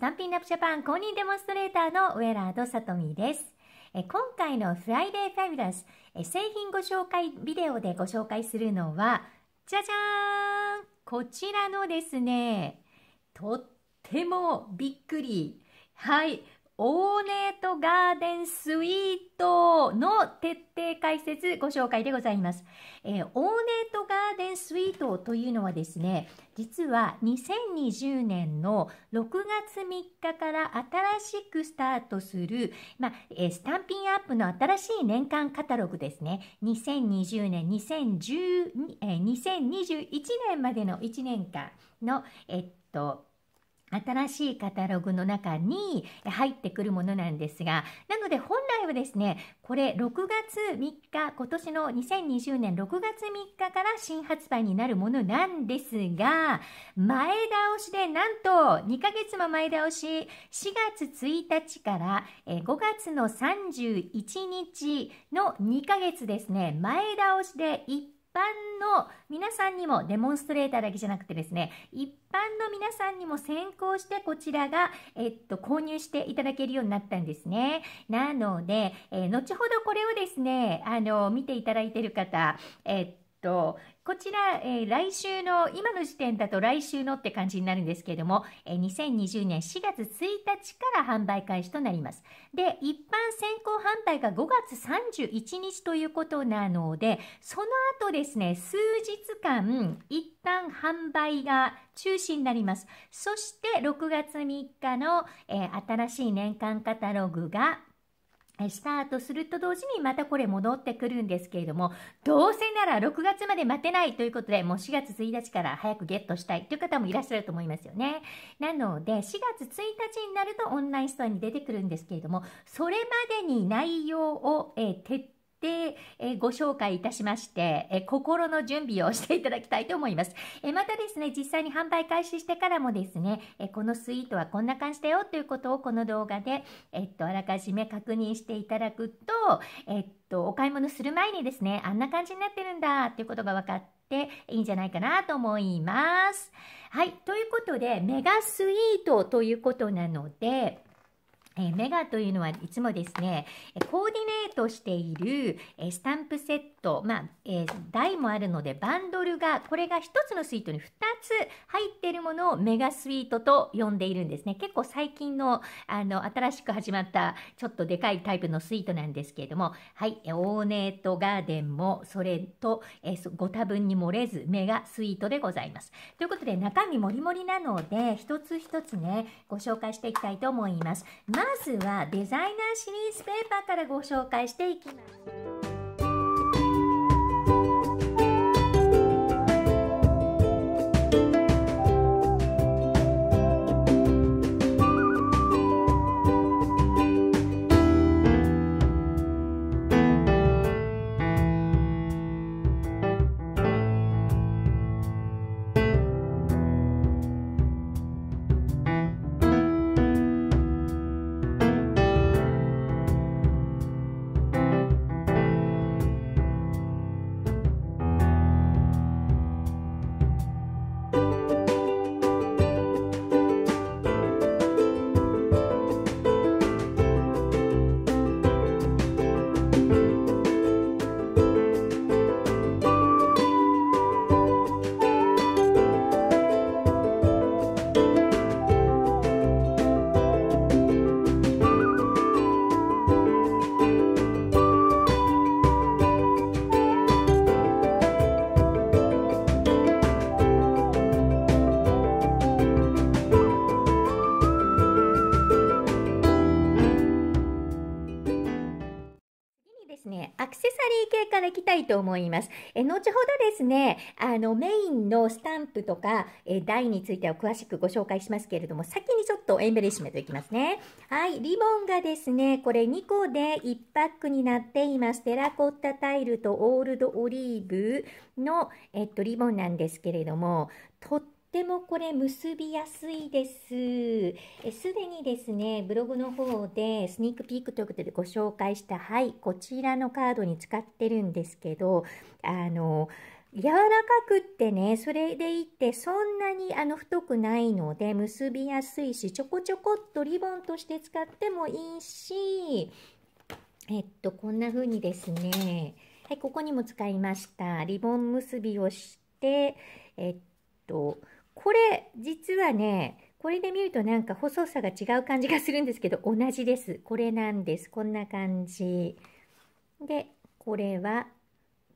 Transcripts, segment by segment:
スナッピングアップジャパン公認デモンストレーターのウェラードさとみです。え今回のフライデーファビュラスえ製品ご紹介ビデオでご紹介するのは、じゃじゃーんこちらのですね、とってもびっくり。はい、オーネートガーデンスイートの徹底解説ご紹介でございます、えー、オーネートガーデンスイートというのはですね、実は2020年の6月3日から新しくスタートする、まあ、えー、スタンピンアップの新しい年間カタログですね。2020年、2010えー、2021年までの1年間の、えっと、新しいカタログの中に入ってくるものなんですが、なので本来はですね、これ6月3日、今年の2020年6月3日から新発売になるものなんですが、前倒しでなんと2ヶ月も前倒し、4月1日から5月の31日の2ヶ月ですね、前倒しで一般の皆さんにもデモンストレーターだけじゃなくてですね一般の皆さんにも先行してこちらが、えっと、購入していただけるようになったんですねなので、えー、後ほどこれをですねあの見ていただいている方、えっとと、こちら、えー、来週の、今の時点だと来週のって感じになるんですけれども、えー、2020年4月1日から販売開始となります。で、一般先行販売が5月31日ということなので、その後ですね、数日間、一旦販売が中止になります。そして、6月3日の、えー、新しい年間カタログがスタートすると同時にまたこれ戻ってくるんですけれども、どうせなら6月まで待てないということで、もう4月1日から早くゲットしたいという方もいらっしゃると思いますよね。なので、4月1日になるとオンラインストアに出てくるんですけれども、それまでに内容を、えー、徹底で、えー、ご紹介いたしまして、えー、心の準備をしていただきたいと思います。えー、またですね、実際に販売開始してからもですね、えこのスイートはこんな感じだよということをこの動画で、えっと、あらかじめ確認していただくと、えっと、お買い物する前にですね、あんな感じになってるんだっていうことが分かって、ていいんじゃないかなと思います。はい。ということで、メガスイートということなので、えメガというのはいつもですね、コーディネートしているスタンプセット、まあ、え台もあるのでバンドルが、これが1つのスイートに2つ入っているものをメガスイートと呼んでいるんですね。結構最近の、あの、新しく始まったちょっとでかいタイプのスイートなんですけれども、はい、オーネートガーデンも、それと、えご多分に漏れずメガスイートでございます。ということで中身もりもりなので、一つ一つね、ご紹介していきたいと思います。ままずはデザイナーシリーズペーパーからご紹介していきますいきたいと思います。え後ほどですね、あの、メインのスタンプとか、え台については詳しくご紹介しますけれども、先にちょっとエンベレッシュメントいきますね。はい、リボンがですね、これ2個で1パックになっています。テラコッタタイルとオールドオリーブの、えっと、リボンなんですけれども、とっってもこれ結びやすいです。すでにですね、ブログの方でスニークピークということでご紹介した、はい、こちらのカードに使ってるんですけど、あの、柔らかくってね、それでいってそんなにあの太くないので結びやすいし、ちょこちょこっとリボンとして使ってもいいし、えっと、こんな風にですね、はい、ここにも使いました。リボン結びをして、えっと、これ実はねこれで見るとなんか細さが違う感じがするんですけど同じですこれなんですこんな感じでこれは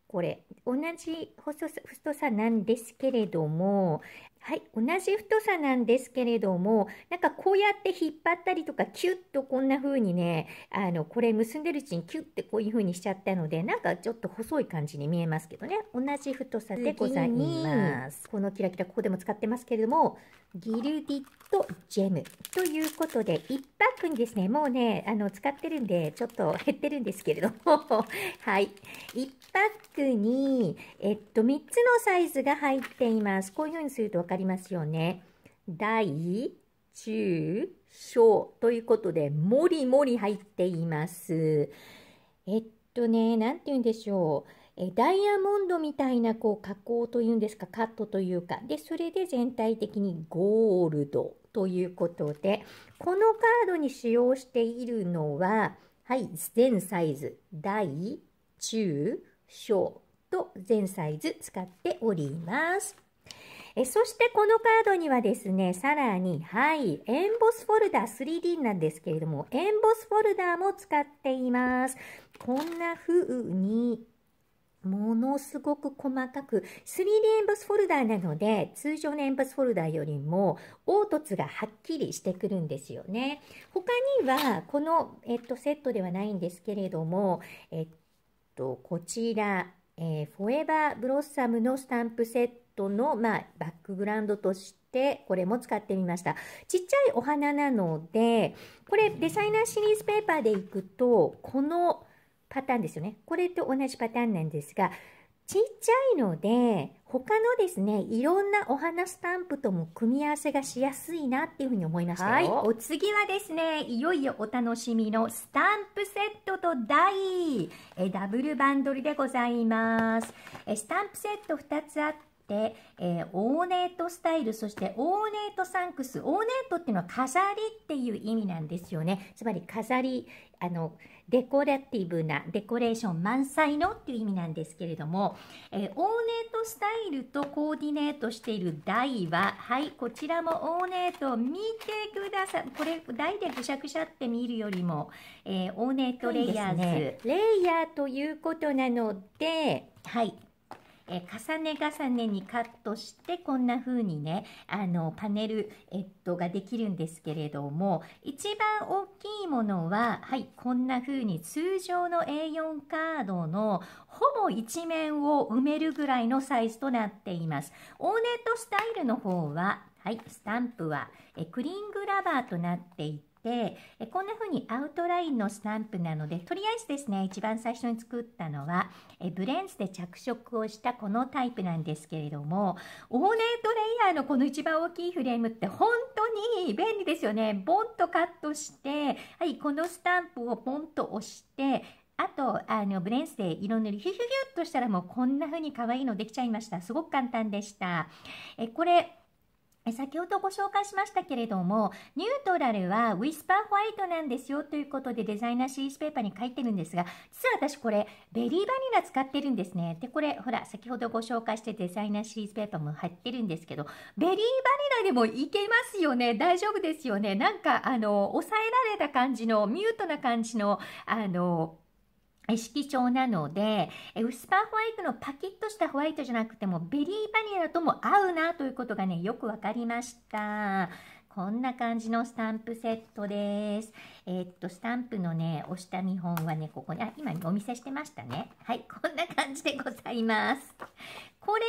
これ同じ細さ太さなんですけれどもはい、同じ太さなんですけれども、なんかこうやって引っ張ったりとか、キュッとこんな風にね、あの、これ結んでるうちにキュッてこういう風にしちゃったので、なんかちょっと細い感じに見えますけどね、同じ太さでございます。このキラキラここでも使ってますけれども、ギルディットジェムということで、1パックにですね、もうね、あの、使ってるんで、ちょっと減ってるんですけれども、はい、1バックに、えっと、3つのサイズが入っています。こういうふうにすると分かりますよね。大、中、小ということで、もりもり入っています。えっとね、なんて言うんでしょう。えダイヤモンドみたいなこう加工というんですか、カットというか。で、それで全体的にゴールドということで、このカードに使用しているのは、はい、全サイズ。大、中、小と全サイズ使っております。えそしてこのカードにはですね、さらに、はい、エンボスフォルダ 3D なんですけれども、エンボスフォルダも使っています。こんな風に、ものすごく細かく 3D エンボスフォルダなので通常のエンボスフォルダよりも凹凸がはっきりしてくるんですよね他にはこの、えっと、セットではないんですけれども、えっと、こちら、えー、フォエバーブロッサムのスタンプセットの、まあ、バックグラウンドとして、これも使ってみました。ちっちゃいお花なので、これデザイナーシリーズペーパーでいくと、このパターンですよね。これと同じパターンなんですが、ちっちゃいので、他のですね、いろんなお花スタンプとも組み合わせがしやすいなっていうふうに思いましたはい、お次はですね、いよいよお楽しみのスタンプセットと台、えダブルバンドルでございます。えスタンプセット2つあって、で、えー、オーネートスタイル、そしてオーネートサンクス。オーネートっていうのは飾りっていう意味なんですよね。つまり飾り、あの、デコラティブなデコレーション満載のっていう意味なんですけれども、えー、オーネートスタイルとコーディネートしている台ははいこちらもオーネートを見てくださいこれ台でぐしゃぐしゃって見るよりも、えー、オーネートレイヤーズ、ね、レイヤーということなのではいえー、重ね重ねにカットしてこんな風にねあのパネル、えっと、ができるんですけれども一番大きいものは、はい、こんな風に通常の A4 カードのほぼ一面を埋めるぐらいのサイズとなっています。オーネットスタイルの方ははい、スタンプはえクリングラバーとなっていてで、えこんな風にアウトラインのスタンプなので、とりあえずですね、一番最初に作ったのは、えブレンズで着色をしたこのタイプなんですけれども、オーネートレイヤーのこの一番大きいフレームって本当に便利ですよね。ボンとカットして、はい、このスタンプをポンと押して、あと、あの、ブレンスで色塗り、ヒュヒュヒュっとしたらもうこんな風に可愛いのできちゃいました。すごく簡単でした。え、これ、先ほどご紹介しましたけれども、ニュートラルはウィスパーホワイトなんですよということでデザイナーシリーズペーパーに書いてるんですが、実は私これベリーバニラ使ってるんですね。で、これほら、先ほどご紹介してデザイナーシリーズペーパーも入ってるんですけど、ベリーバニラでもいけますよね。大丈夫ですよね。なんかあの、抑えられた感じの、ミュートな感じの、あの、色調なので、薄パーホワイトのパキッとしたホワイトじゃなくても、ベリーバニラとも合うなということがね、よくわかりました。こんな感じのスタンプセットです。えー、っと、スタンプのね、押した見本はね、ここに、あ、今お見せしてましたね。はい、こんな感じでございます。これ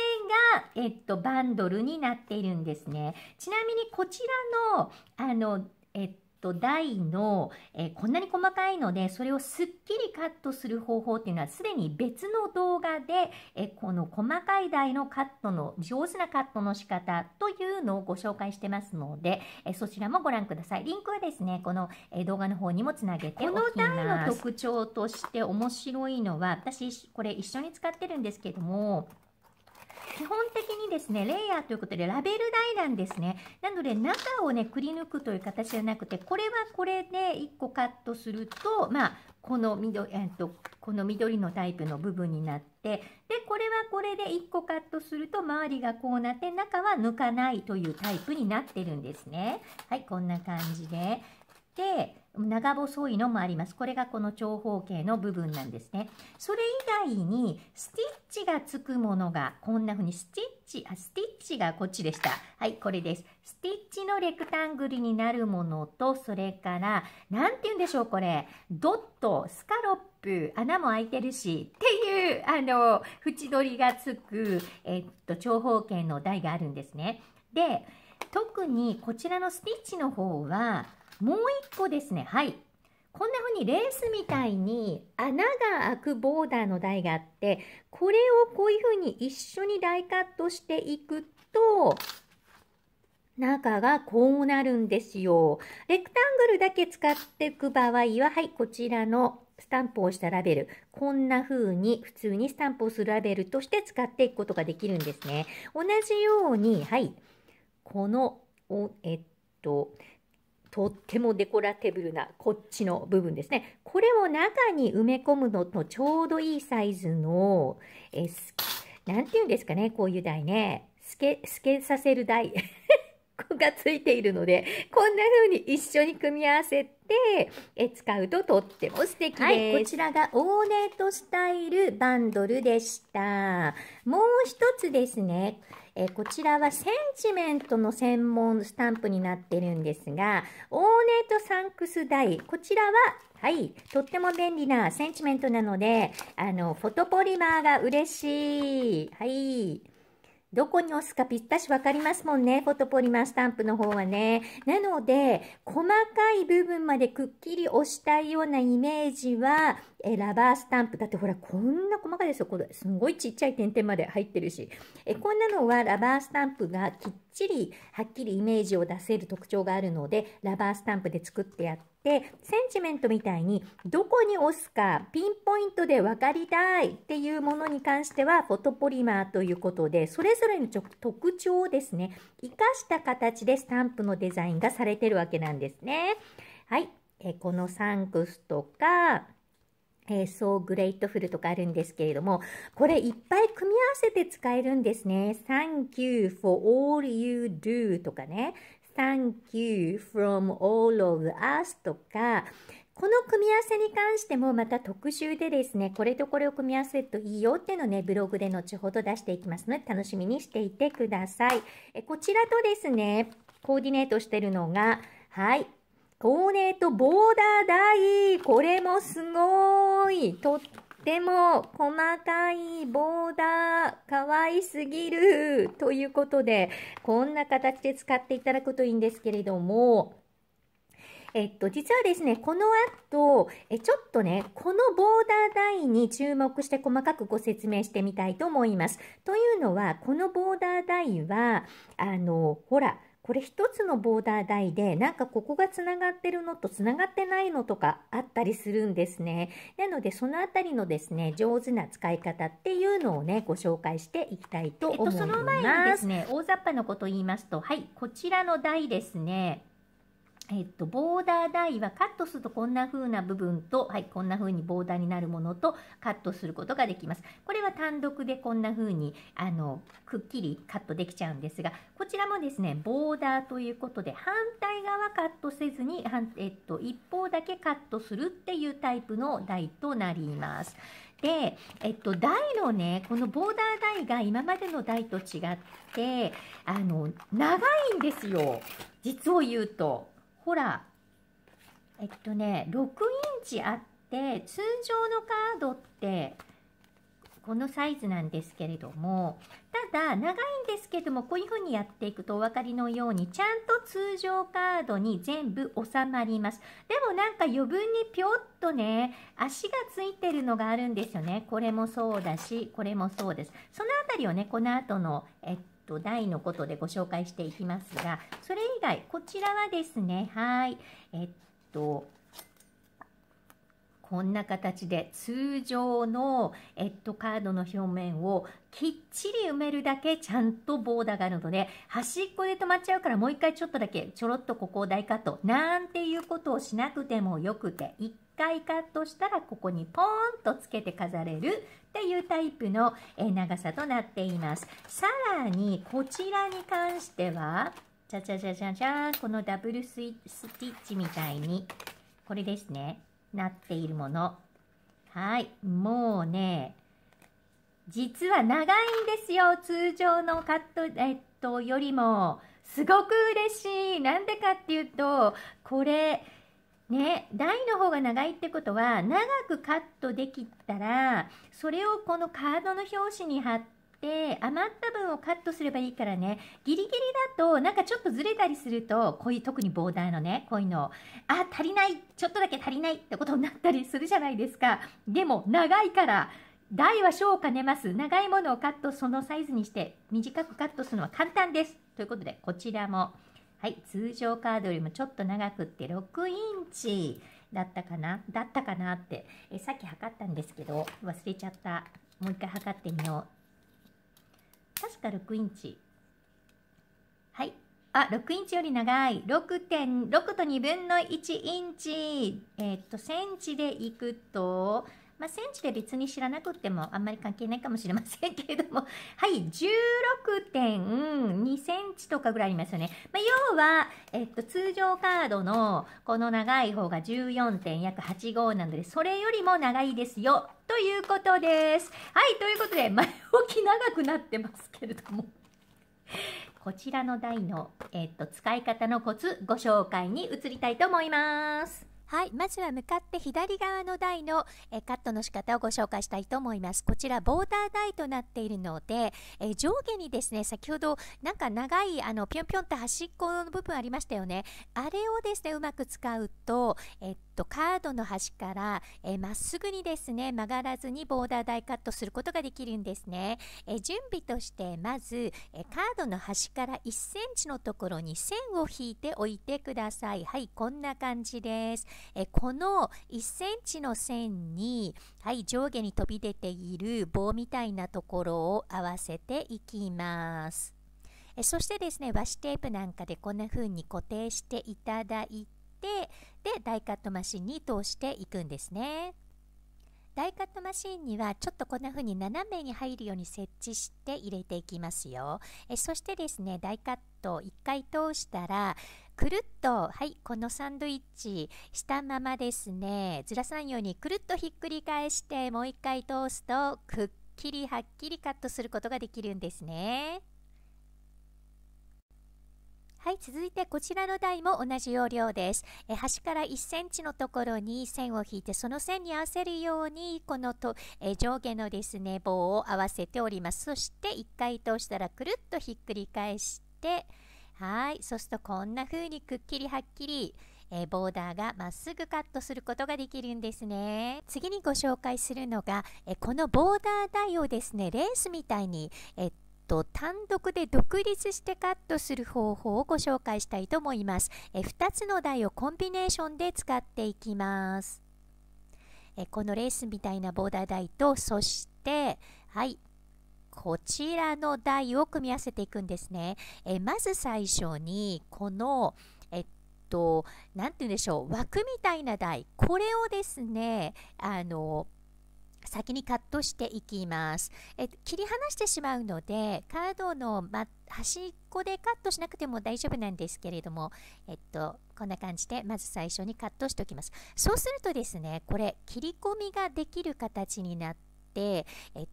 が、えっと、バンドルになっているんですね。ちなみに、こちらの、あの、えっと大の、えー、こんなに細かいので、それをすっきりカットする方法っていうのは、すでに別の動画で、えー、この細かい台のカットの、上手なカットの仕方というのをご紹介してますので、えー、そちらもご覧ください。リンクはですね、この、え動画の方にもつなげておきます。この台の特徴として面白いのは、私、これ一緒に使ってるんですけども、基本的にですね、レイヤーということでラベル台なんですね。なので中をね、くり抜くという形じゃなくて、これはこれで1個カットすると、まあ、この緑、えっと、この緑のタイプの部分になって、で、これはこれで1個カットすると周りがこうなって、中は抜かないというタイプになってるんですね。はい、こんな感じで。で、長細いのもあります。これがこの長方形の部分なんですね。それ以外にスティッチがつくものがこんな風にスティッチ、あ、スティッチがこっちでした。はい、これです。スティッチのレクタングルになるものと、それから、なんて言うんでしょう、これ。ドット、スカロップ、穴も開いてるし、っていう、あの、縁取りがつく、えっと、長方形の台があるんですね。で、特にこちらのスティッチの方は、もう1個ですね。はい。こんな風にレースみたいに穴が開くボーダーの台があって、これをこういう風に一緒に台イカットしていくと、中がこうなるんですよ。レクタングルだけ使っていく場合は、はい、こちらのスタンプをしたラベル。こんな風に普通にスタンプをするラベルとして使っていくことができるんですね。同じように、はい、この、おえっと、とってもデコラテーブルなこっちの部分ですね。これを中に埋め込むのとちょうどいいサイズの、えー、なんて言うんですかね、こういう台ね。透け、透けさせる台。がついているので、こんな風に一緒に組み合わせて、え使うととっても素敵です。はい、こちらがオーネートスタイルバンドルでした。もう一つですね。えこちらはセンチメントの専門スタンプになってるんですが、オーネートサンクス台。こちらははい。とっても便利なセンチメントなので、あの、フォトポリマーが嬉しい。はい。どこに押すかぴったしわかりますもんね。フォトポリマンスタンプの方はね。なので、細かい部分までくっきり押したいようなイメージは、えラバースタンプ。だってほら、こんな細かいですよ。これ、すごいちっちゃい点々まで入ってるし。えこんなのはラバースタンプがきっちり、はっきりイメージを出せる特徴があるので、ラバースタンプで作ってやって、で、センチメントみたいに、どこに押すか、ピンポイントで分かりたいっていうものに関しては、フォトポリマーということで、それぞれの特徴をですね、生かした形でスタンプのデザインがされてるわけなんですね。はい。えこのサンクスとか、えー、そうグレイトフルとかあるんですけれども、これいっぱい組み合わせて使えるんですね。Thank you for all you do とかね。thank you from all of us とか、この組み合わせに関してもまた特集でですね、これとこれを組み合わせるといいよっていうのをね、ブログで後ほど出していきますので、楽しみにしていてください。えこちらとですね、コーディネートしてるのが、はい、コーデートボーダーダイこれもすごいとっでも、細かいボーダー、可愛すぎるということで、こんな形で使っていただくといいんですけれども、えっと、実はですね、この後、え、ちょっとね、このボーダー台に注目して細かくご説明してみたいと思います。というのは、このボーダー台は、あの、ほら、これ一つのボーダー台でなんかここがつながってるのとつながってないのとかあったりするんですね。なのでそのあたりのですね上手な使い方っていうのをねご紹介していきたいと思います。えっと、その前にですね大雑把なことを言いますとはいこちらの台ですねえっと、ボーダー台はカットするとこんな風な部分と、はい、こんな風にボーダーになるものとカットすることができます。これは単独でこんな風にあのくっきりカットできちゃうんですが、こちらもですね、ボーダーということで反対側カットせずに、えっと、一方だけカットするっていうタイプの台となります。で、えっと、台のね、このボーダー台が今までの台と違って、あの、長いんですよ。実を言うと。ほらえっとね6インチあって通常のカードってこのサイズなんですけれどもただ長いんですけどもこういうふうにやっていくとお分かりのようにちゃんと通常カードに全部収まりますでもなんか余分にぴょっとね足がついてるのがあるんですよねこれもそうだしこれもそうですそのあたりをねこの後のえっと題のことでご紹介していきますが、それ以外、こちらはですね、はい、えっと、こんな形で通常の、えっと、カードの表面をきっちり埋めるだけちゃんとボーダーがあるので端っこで止まっちゃうからもう一回ちょっとだけちょろっとここを大カットなんていうことをしなくてもよくて一回カットしたらここにポーンとつけて飾れるっていうタイプの長さとなっていますさらにこちらに関してはじゃじゃじゃじゃじゃこのダブルスティッチみたいにこれですねなっているもの。はい。もうね、実は長いんですよ。通常のカット、えっと、よりも。すごく嬉しい。なんでかっていうと、これ、ね、台の方が長いってことは長くカットできたらそれをこのカードの表紙に貼っって余った分をカットすればいいからねギリギリだとなんかちょっとずれたりするとこういう特にボーダーのねこういうのあ足りないちょっとだけ足りないってことになったりするじゃないですかでも長いから大は小を兼ねます長いものをカットそのサイズにして短くカットするのは簡単ですということでこちらもはい、通常カードよりもちょっと長くって6インチだったかなだったかなってえさっき測ったんですけど忘れちゃったもう一回測ってみようした6インチはいあ6インチより長い6.6と2分の1インチえー、っとセンチでいくとまあ、センチで別に知らなくてもあんまり関係ないかもしれませんけれども、はい、16.2センチとかぐらいありますよね。まあ、要は、えっと、通常カードのこの長い方が14約85なので、それよりも長いですよ、ということです。はい、ということで、前置き長くなってますけれども。こちらの台の、えっと、使い方のコツご紹介に移りたいと思います。はい、まずは向かって左側の台のえカットの仕方をご紹介したいと思います。こちらボーダー台となっているので、え上下にですね、先ほどなんか長いあのピョンピョンって端っこの部分ありましたよね。あれをですね、うまく使うと、えっとカードの端からま、えー、っすぐにですね曲がらずにボーダー台カットすることができるんですね、えー、準備としてまず、えー、カードの端から1センチのところに線を引いておいてくださいはいこんな感じです、えこの1センチの線にはい上下に飛び出ている棒みたいなところを合わせていきますえそしてですね和紙テープなんかでこんな風に固定していただいてでダイカットマシンに通していくんですね。ダイカットマシンにはちょっとこんな風に斜めに入るように設置して入れていきますよえそしてですねダイカットを1回通したらくるっとはいこのサンドイッチしたままですねずらさんようにくるっとひっくり返してもう1回通すとくっきりはっきりカットすることができるんですね。い続いてこちらの台も同じ要領ですえ端から1センチのところに線を引いてその線に合わせるようにこのとえ上下のですね棒を合わせておりますそして1回通したらくるっとひっくり返してはいそうするとこんな風にくっきりはっきりえボーダーがまっすぐカットすることができるんですね次にご紹介するのが、えこのボーダー台をですねレースみたいに、えと単独で独立してカットする方法をご紹介したいと思います。え2つの台をコンビネーションで使っていきます。えこのレースみたいなボーダー台と、そして、はい、こちらの台を組み合わせていくんですね。えまず最初に、この、えっと、何て言うんでしょう、枠みたいな台、これをですね、あの、先にカットしていきますえ切り離してしまうのでカードの、ま、端っこでカットしなくても大丈夫なんですけれどもえっとこんな感じでまず最初にカットしておきますそうするとですねこれ切り込みができる形になってえっ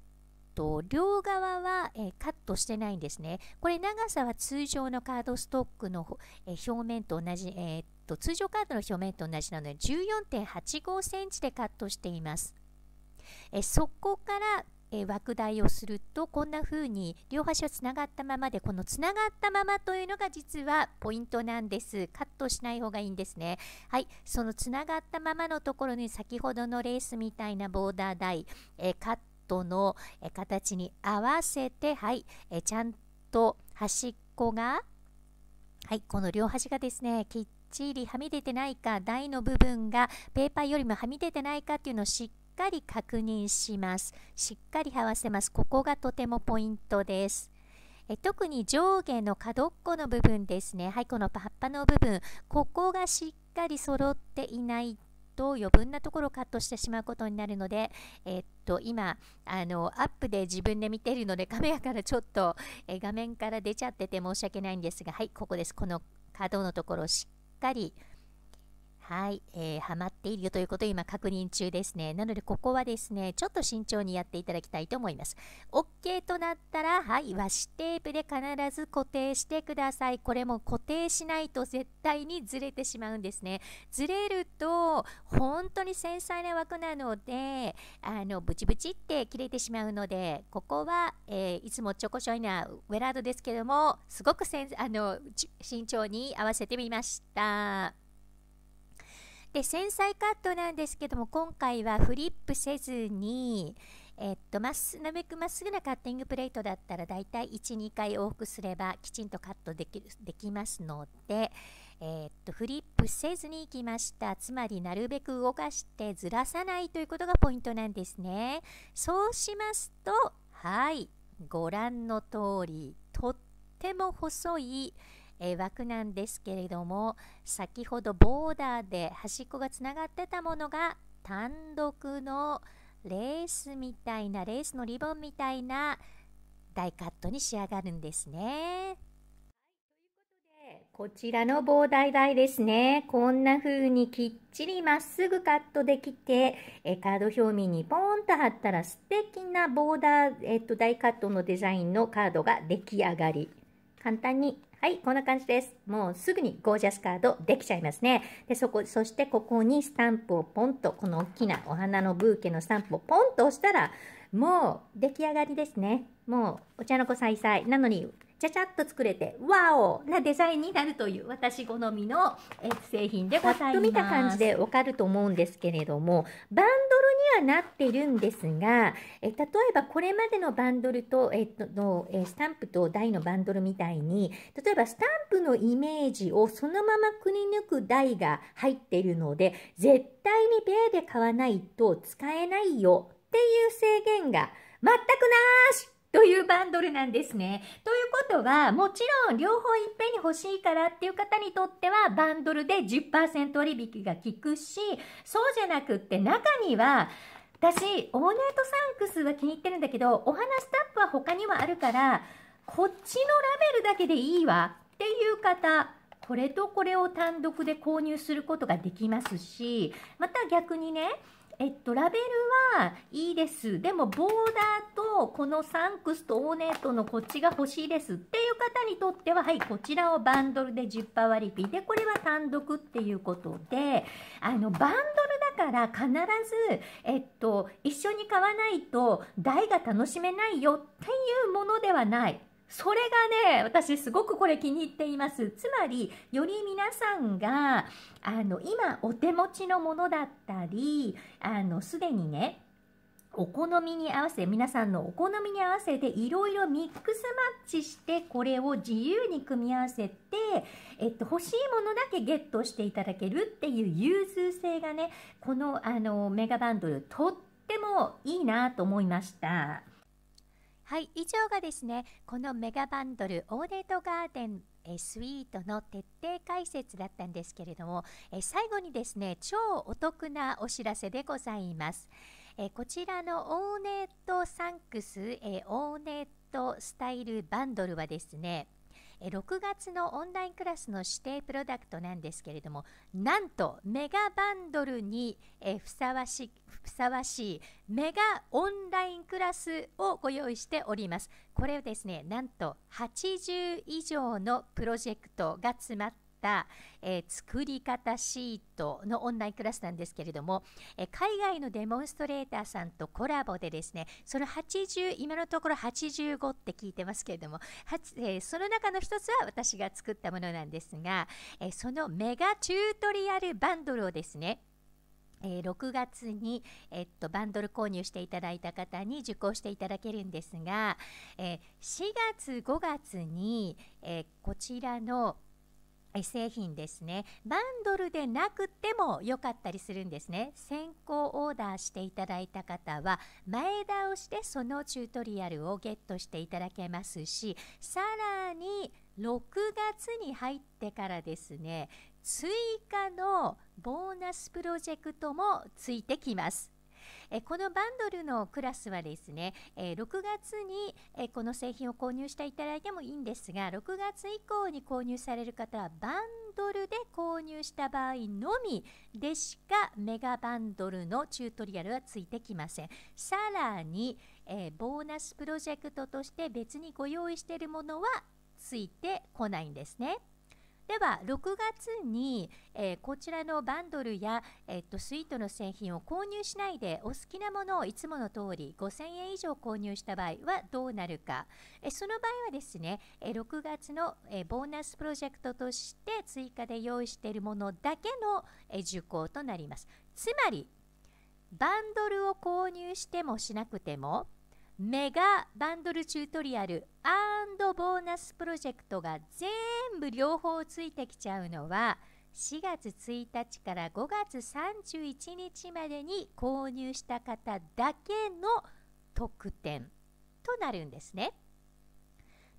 と両側は、えカットしてないんですね。これ長さは通常のカードストックの、え表面と同じ、えっと通常カードの表面と同じなので14.85センチでカットしています。えそこからえ枠台をするとこんな風に両端はつながったままでこのつながったままというのが実はポイントなんですカットしない方がいいんですねはいそのつながったままのところに先ほどのレースみたいなボーダー台、えカットの、え形に合わせてはい、えちゃんと端っこがはいこの両端がですねきっちりはみ出てないか台の部分がペーパーよりもはみ出てないかっていうのをしっかり確認します。しっかり合わせます。ここがとてもポイントです。え特に上下の角っこの部分ですね。はい、この葉っぱの部分、ここがしっかり揃っていないと余分なところをカットしてしまうことになるので、えっと、今あのアップで自分で見てるのでカメラからちょっとえ画面から出ちゃってて申し訳ないんですがはいここですこの角のところをしっかりはい、えー、ハまっているよということを今確認中ですね。なので、ここはですね、ちょっと慎重にやっていただきたいと思います。OK となったら、はい、和紙テープで必ず固定してください。これも固定しないと絶対にずれてしまうんですね。ずれると、本当に繊細な枠なので、あの、ブチブチって切れてしまうので、ここは、えー、いつもちょこちょいなウェラードですけども、すごくせんあの慎重に合わせてみました。で繊細カットなんですけども今回はフリップせずに、えっと、まっすなるべくまっすぐなカッティングプレートだったらだいたい12回往復すればきちんとカットできるできますので、えっとフリップせずにいきましたつまりなるべく動かしてずらさないということがポイントなんですねそうしますとはいご覧の通りとっても細いえー、枠なんですけれども先ほどボーダーで端っこがつながってたものが単独のレースみたいなレースのリボンみたいな大カットに仕上がるんですね。こちらの膨大台ですね。こんな風にきっちりまっすぐカットできて、えカード表面にポンと貼ったら素敵なボーダー、えっと、大カットのデザインのカードが出来上がり。簡単にはい、こんな感じです。もうすぐにゴージャスカードできちゃいますね。で、そこ、そしてここにスタンプをポンと、この大きなお花のブーケのスタンプをポンと押したら、もう出来上がりですね。もうお茶の子さいさい。なのに、ちゃちゃっと作れて、ワオなデザインになるという、私好みの製品でございます。と見た感じでわかると思うんですけれども、バンドルにはなってるんですが、え例えばこれまでのバンドルと、えっと、の、えスタンプと台のバンドルみたいに、例えばスタンプのイメージをそのままくり抜く台が入っているので、絶対に米で買わないと使えないよっていう制限が全くなしというバンドルなんですね。ということは、もちろん両方いっぺんに欲しいからっていう方にとっては、バンドルで10%割引が効くし、そうじゃなくって中には、私、オーネートサンクスは気に入ってるんだけど、お花スタッフは他にはあるから、こっちのラベルだけでいいわっていう方、これとこれを単独で購入することができますし、また逆にね、えっと、ラベルはいいです。でも、ボーダーとこのサンクスとオーネートのこっちが欲しいですっていう方にとっては、はい、こちらをバンドルで10%割引で、これは単独っていうことで、あの、バンドルだから必ず、えっと、一緒に買わないと、台が楽しめないよっていうものではない。それがね、私すごくこれ気に入っています。つまり、より皆さんが、あの、今お手持ちのものだったり、あの、すでにね、お好みに合わせ、皆さんのお好みに合わせていろいろミックスマッチして、これを自由に組み合わせて、えっと、欲しいものだけゲットしていただけるっていう融通性がね、この、あの、メガバンドルとってもいいなと思いました。はい以上がですねこのメガバンドルオーデートガーデンえスイートの徹底解説だったんですけれどもえ最後にですね超お得なお知らせでございます。えこちらのオーネットサンクス、えオーネットスタイルバンドルはですね6月のオンラインクラスの指定プロダクトなんですけれどもなんとメガバンドルにふさわしふさわしいメガオンラインクラスをご用意しております。これをですねなんと80以上のプロジェクトが詰まっ、えー、作り方シートのオンラインクラスなんですけれども、えー、海外のデモンストレーターさんとコラボでですねその80今のところ85って聞いてますけれども、えー、その中の一つは私が作ったものなんですが、えそのメガチュートリアルバンドルをですねえー、6月に、えっと、バンドル購入していただいた方に受講していただけるんですが、えー、4月5月に、えー、こちらの製品ですねバンドルでなくても良かったりするんですね先行オーダーしていただいた方は前倒しでそのチュートリアルをゲットしていただけますしさらに6月に入ってからですね追加のボーナスプロジェクトもついてきますえこのバンドルのクラスはですね、え6月に、えこの製品を購入していただいてもいいんですが6月以降に購入される方はバンドルで購入した場合のみでしかメガバンドルのチュートリアルはついてきませんさらに、えボーナスプロジェクトとして別にご用意しているものはついてこないんですね。では6月に、えー、こちらのバンドルや、えっと、スイートの製品を購入しないでお好きなものをいつもの通り5000円以上購入した場合はどうなるか、えその場合はですね、え6月の、えボーナスプロジェクトとして追加で用意しているものだけの、え受講となりますつまりバンドルを購入してもしなくてもメガバンドルチュートリアルボーナスプロジェクトが全部両方ついてきちゃうのは4月1日から5月31日までに購入した方だけの特典となるんですね。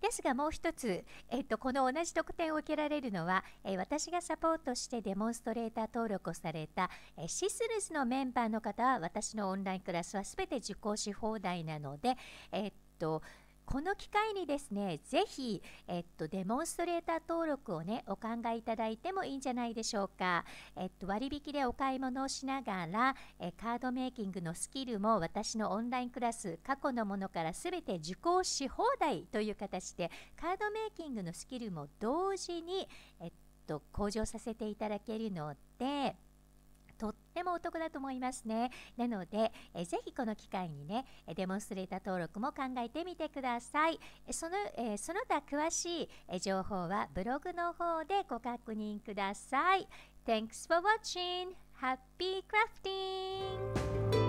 ですがもう一つ、えっと、この同じ特典を受けられるのは、え私がサポートしてデモンストレーター登録をされた、えシスルズのメンバーの方は私のオンラインクラスは全て受講し放題なので、えっとこの機会にですね、ぜひ、えっと、デモンストレーター登録をね、お考えいただいてもいいんじゃないでしょうか。えっと、割引でお買い物をしながら、えカードメイキングのスキルも私のオンラインクラス、過去のものからすべて受講し放題という形で、カードメイキングのスキルも同時に、えっと、向上させていただけるので、ってもお得だと思いますねなのでえぜひこの機会にねデモンストレーター登録も考えてみてくださいその,、えその他詳しい情報はブログの方でご確認ください Thanks for watching! Happy crafting!